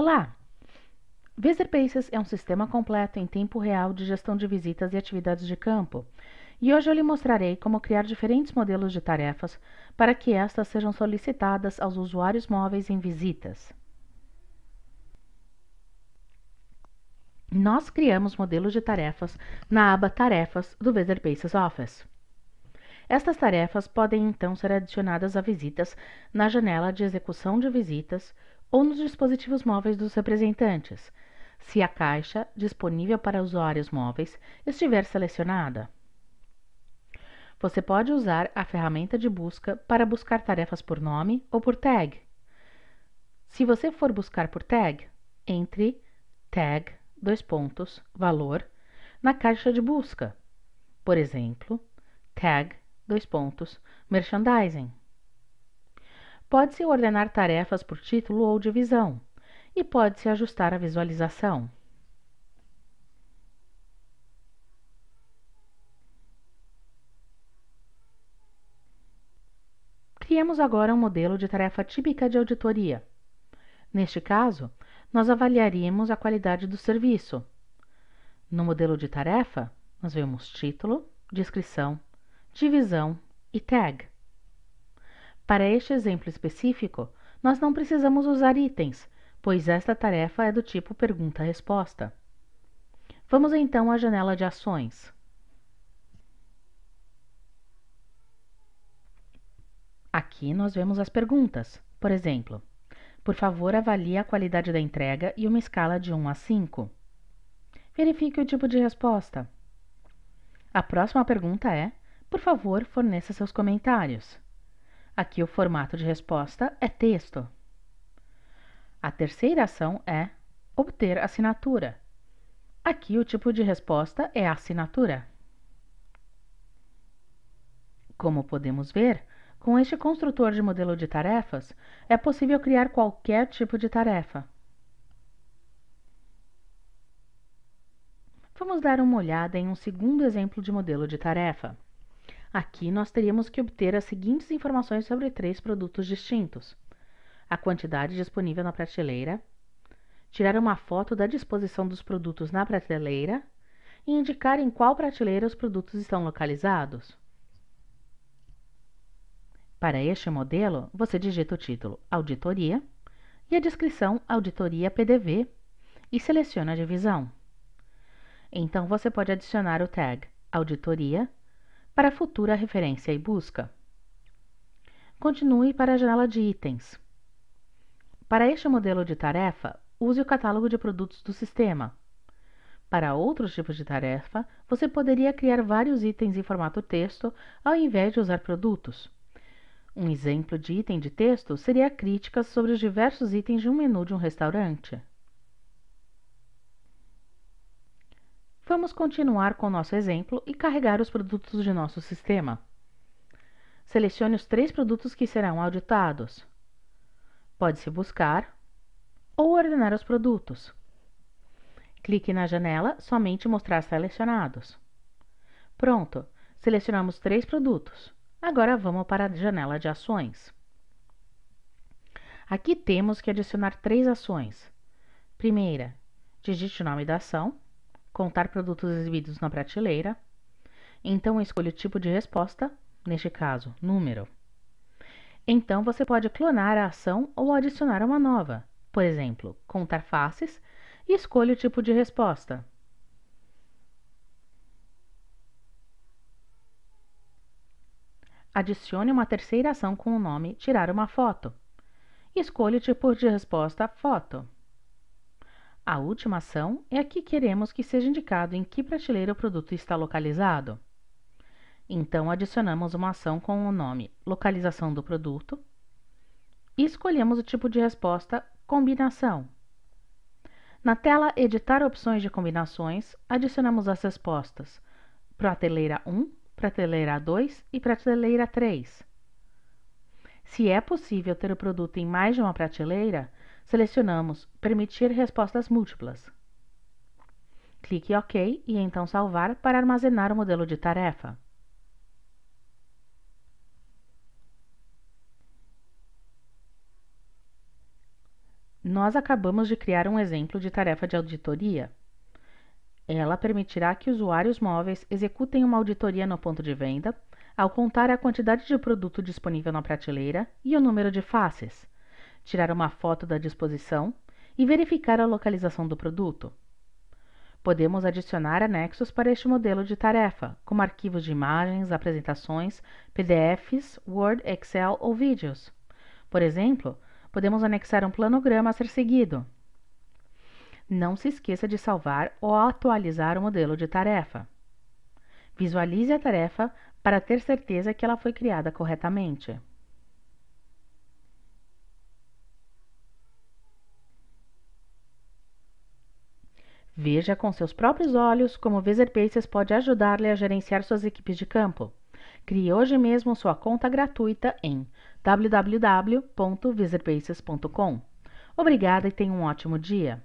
Olá! Visit é um sistema completo em tempo real de gestão de visitas e atividades de campo. E hoje eu lhe mostrarei como criar diferentes modelos de tarefas para que estas sejam solicitadas aos usuários móveis em visitas. Nós criamos modelos de tarefas na aba Tarefas do Visit Office. Estas tarefas podem então ser adicionadas a visitas na janela de execução de visitas ou nos dispositivos móveis dos representantes, se a caixa disponível para usuários móveis estiver selecionada. Você pode usar a ferramenta de busca para buscar tarefas por nome ou por tag. Se você for buscar por tag, entre tag dois pontos valor na caixa de busca. Por exemplo, tag dois pontos merchandising. Pode-se ordenar tarefas por título ou divisão, e pode-se ajustar a visualização. Criemos agora um modelo de tarefa típica de auditoria. Neste caso, nós avaliaríamos a qualidade do serviço. No modelo de tarefa, nós vemos título, descrição, divisão e tag. Para este exemplo específico, nós não precisamos usar itens, pois esta tarefa é do tipo pergunta-resposta. Vamos então à janela de ações. Aqui nós vemos as perguntas. Por exemplo, por favor, avalie a qualidade da entrega e uma escala de 1 a 5. Verifique o tipo de resposta. A próxima pergunta é: por favor, forneça seus comentários. Aqui o formato de resposta é texto. A terceira ação é obter assinatura. Aqui o tipo de resposta é assinatura. Como podemos ver, com este construtor de modelo de tarefas, é possível criar qualquer tipo de tarefa. Vamos dar uma olhada em um segundo exemplo de modelo de tarefa. Aqui nós teríamos que obter as seguintes informações sobre três produtos distintos: a quantidade disponível na prateleira, tirar uma foto da disposição dos produtos na prateleira e indicar em qual prateleira os produtos estão localizados. Para este modelo, você digita o título Auditoria e a descrição Auditoria PDV e seleciona a divisão. Então você pode adicionar o tag Auditoria para futura referência e busca. Continue para a janela de itens. Para este modelo de tarefa, use o catálogo de produtos do sistema. Para outros tipos de tarefa, você poderia criar vários itens em formato texto ao invés de usar produtos. Um exemplo de item de texto seria críticas sobre os diversos itens de um menu de um restaurante. Vamos continuar com nosso exemplo e carregar os produtos de nosso sistema. Selecione os três produtos que serão auditados. Pode-se buscar ou ordenar os produtos. Clique na janela Somente mostrar selecionados. Pronto, selecionamos três produtos. Agora vamos para a janela de ações. Aqui temos que adicionar três ações. Primeira, digite o nome da ação contar produtos exibidos na prateleira. Então escolha o tipo de resposta, neste caso, número. Então você pode clonar a ação ou adicionar uma nova. Por exemplo, contar faces e escolha o tipo de resposta. Adicione uma terceira ação com o nome tirar uma foto. Escolha o tipo de resposta foto. A última ação é a que queremos que seja indicado em que prateleira o produto está localizado. Então, adicionamos uma ação com o nome Localização do produto e escolhemos o tipo de resposta Combinação. Na tela Editar opções de combinações, adicionamos as respostas prateleira 1, prateleira 2 e prateleira 3. Se é possível ter o produto em mais de uma prateleira, Selecionamos Permitir respostas múltiplas. Clique OK e então salvar para armazenar o modelo de tarefa. Nós acabamos de criar um exemplo de tarefa de auditoria. Ela permitirá que usuários móveis executem uma auditoria no ponto de venda ao contar a quantidade de produto disponível na prateleira e o número de faces tirar uma foto da disposição e verificar a localização do produto. Podemos adicionar anexos para este modelo de tarefa, como arquivos de imagens, apresentações, PDFs, Word, Excel ou vídeos. Por exemplo, podemos anexar um planograma a ser seguido. Não se esqueça de salvar ou atualizar o modelo de tarefa. Visualize a tarefa para ter certeza que ela foi criada corretamente. Veja com seus próprios olhos como Visorpaces pode ajudar-lhe a gerenciar suas equipes de campo. Crie hoje mesmo sua conta gratuita em www.visorpaces.com. Obrigada e tenha um ótimo dia!